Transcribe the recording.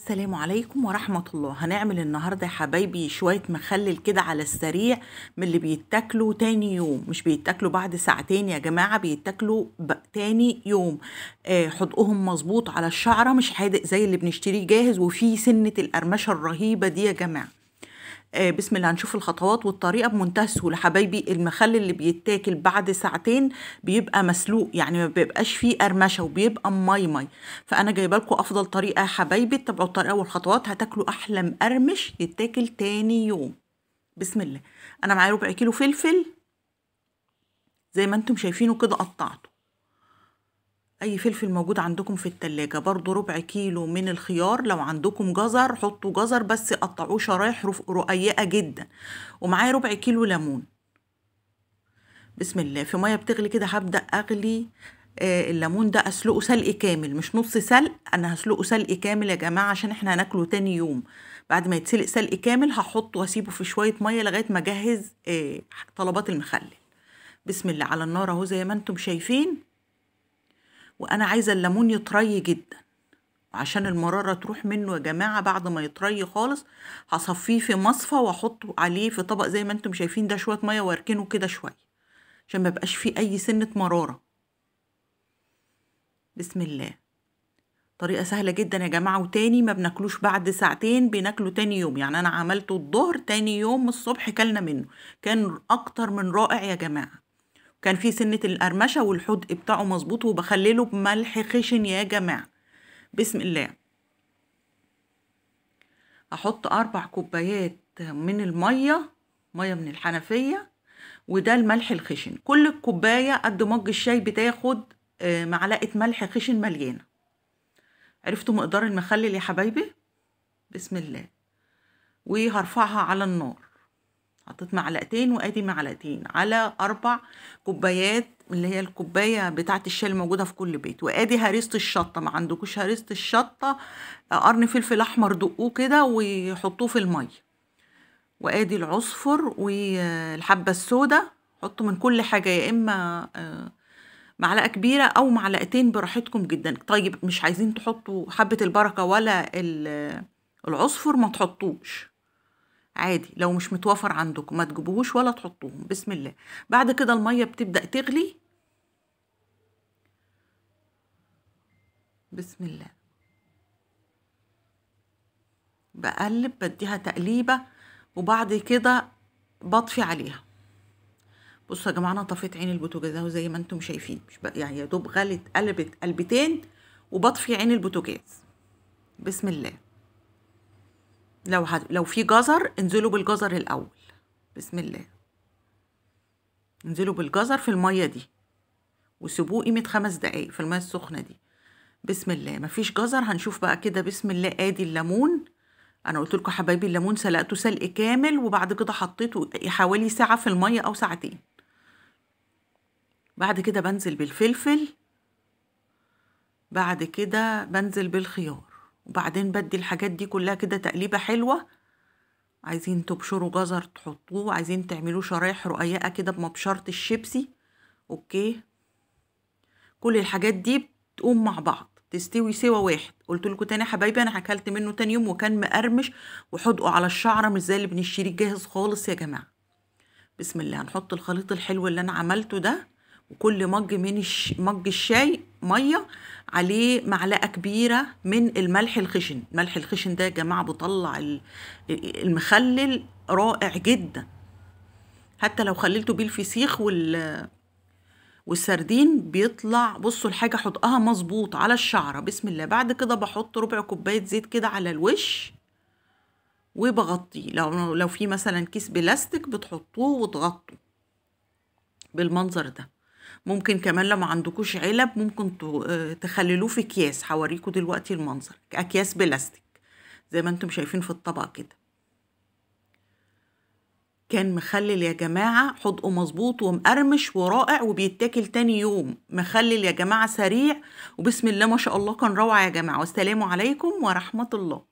السلام عليكم ورحمة الله هنعمل النهاردة يا حبايبي شوية مخلل كده على السريع من اللي بيتاكلوا تاني يوم مش بيتاكلوا بعد ساعتين يا جماعة بيتاكلوا تاني يوم آه حدقهم مظبوط على الشعرة مش حادق زي اللي بنشتريه جاهز وفي سنة القرمشة الرهيبة دي يا جماعة آه، بسم الله هنشوف الخطوات والطريقه بمنتهى السهوله حبايبي المخل اللي بيتاكل بعد ساعتين بيبقى مسلوق يعني ما بيبقاش فيه قرمشه وبيبقى مي مي فانا جايبه لكم افضل طريقه يا حبايبي اتبعوا الطريقه والخطوات هتاكلوا احلى مقرمش يتاكل تاني يوم بسم الله انا معايا ربع كيلو فلفل زي ما انتم شايفينه كده قطعته اي فلفل موجود عندكم في التلاجة برضو ربع كيلو من الخيار لو عندكم جزر حطوا جزر بس قطعوه شرايح رقيقة جدا ومعايا ربع كيلو ليمون بسم الله في مية بتغلي كده هبدأ اغلي آه، الليمون ده اسلقه سلق كامل مش نص سلق انا هسلقه سلق كامل يا جماعه عشان احنا هناكله تاني يوم بعد ما يتسلق سلق كامل هحطه واسيبه في شويه ميه لغايه ما اجهز آه، طلبات المخلل بسم الله على النار اهو زي ما انتم شايفين وأنا عايزة الليمون يطري جدا عشان المرارة تروح منه يا جماعة بعد ما يطري خالص هصفيه في مصفى وأحطه عليه في طبق زي ما انتم شايفين ده شوية مية وأركنه كده شوية عشان بقاش فيه أي سنة مرارة بسم الله طريقة سهلة جدا يا جماعة وتاني ما بناكلوش بعد ساعتين بناكله تاني يوم يعني أنا عملته الظهر تاني يوم الصبح كلنا منه كان أكتر من رائع يا جماعة كان في سنة القرمشة والحدق بتاعه مظبوط وبخلله بملح خشن يا جماعة بسم الله هحط أربع كوبايات من المية مية من الحنفية وده الملح الخشن كل كوباية قد مج الشاي بتاخد آه، معلقة ملح خشن مليانة عرفتوا مقدار المخلل يا حبايبي بسم الله وهرفعها على النار حطيت معلقتين وادي معلقتين على اربع كوبايات اللي هي الكوبايه بتاعت الشاي الموجوده في كل بيت وادي هريسه الشطه ما عندكوش هريسه الشطه قرن فلفل احمر دقوه كده وحطوه في الميه وادي العصفر والحبه السوداء حطوا من كل حاجه يا اما آه، معلقه كبيره او معلقتين براحتكم جدا طيب مش عايزين تحطوا حبه البركه ولا العصفر ما تحطوش عادي لو مش متوفر عندكم ما تجيبوهوش ولا تحطوهم بسم الله بعد كده الميه بتبدا تغلي بسم الله بقلب بديها تقليبه وبعد كده بطفي عليها بصوا يا جماعه انا طفيت عين البوتاجاز اهو زي ما انتم شايفين مش بقى يعني يا دوب غلت قلبت قلبتين وبطفي عين البوتاجاز بسم الله لو هد... لو في جزر انزلوا بالجزر الاول بسم الله انزلوا بالجزر في الميه دي وسيبوه قيمه خمس دقايق في الميه السخنه دي بسم الله مفيش جزر هنشوف بقى كده بسم الله ادي الليمون انا قلت لكم حبايبي الليمون سلقته سلق كامل وبعد كده حطيته حوالي ساعه في الميه او ساعتين بعد كده بنزل بالفلفل بعد كده بنزل بالخيار وبعدين بدي الحاجات دي كلها كده تقليبة حلوة عايزين تبشروا جزر تحطوه عايزين تعملوه شرايح رقيقة كده بمبشرة الشيبسي اوكي كل الحاجات دي بتقوم مع بعض تستوي سوا واحد قلت لكم تاني يا حبايبي انا اكلت منه تاني يوم وكان مقرمش وحدقه على الشعره مش زي اللي بنشتريه جاهز خالص يا جماعه بسم الله هنحط الخليط الحلو اللي انا عملته ده وكل مج من الش... مج الشاي ميه عليه معلقه كبيره من الملح الخشن الملح الخشن ده يا جماعه بيطلع المخلل رائع جدا حتى لو خللته بيه الفسيخ وال والسردين بيطلع بصوا الحاجه حطها مظبوط على الشعره بسم الله بعد كده بحط ربع كوبايه زيت كده على الوش وبغطيه لو لو في مثلا كيس بلاستيك بتحطوه وتغطوا بالمنظر ده ممكن كمان لو ما عندكوش علب ممكن آه، تخللوه في اكياس هوريكم دلوقتي المنظر اكياس بلاستيك زي ما انتم شايفين في الطبق كده كان مخلل يا جماعة حضقه مظبوط ومقرمش ورائع وبيتاكل تاني يوم مخلل يا جماعة سريع وبسم الله ما شاء الله كان روعة يا جماعة والسلام عليكم ورحمة الله